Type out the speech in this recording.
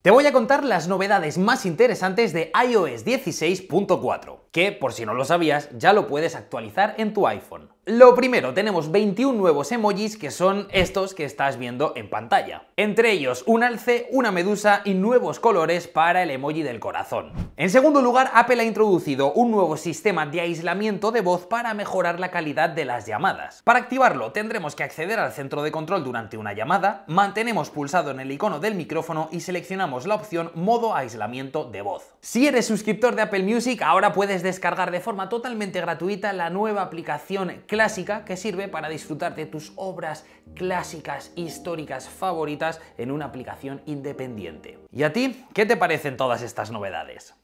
Te voy a contar las novedades más interesantes de iOS 16.4 que, por si no lo sabías, ya lo puedes actualizar en tu iPhone. Lo primero, tenemos 21 nuevos emojis que son estos que estás viendo en pantalla. Entre ellos, un alce, una medusa y nuevos colores para el emoji del corazón. En segundo lugar, Apple ha introducido un nuevo sistema de aislamiento de voz para mejorar la calidad de las llamadas. Para activarlo, tendremos que acceder al centro de control durante una llamada, mantenemos pulsado en el icono del micrófono y seleccionamos la opción modo aislamiento de voz. Si eres suscriptor de Apple Music, ahora puedes descargar de forma totalmente gratuita la nueva aplicación clásica que sirve para disfrutar de tus obras clásicas históricas favoritas en una aplicación independiente. ¿Y a ti? ¿Qué te parecen todas estas novedades?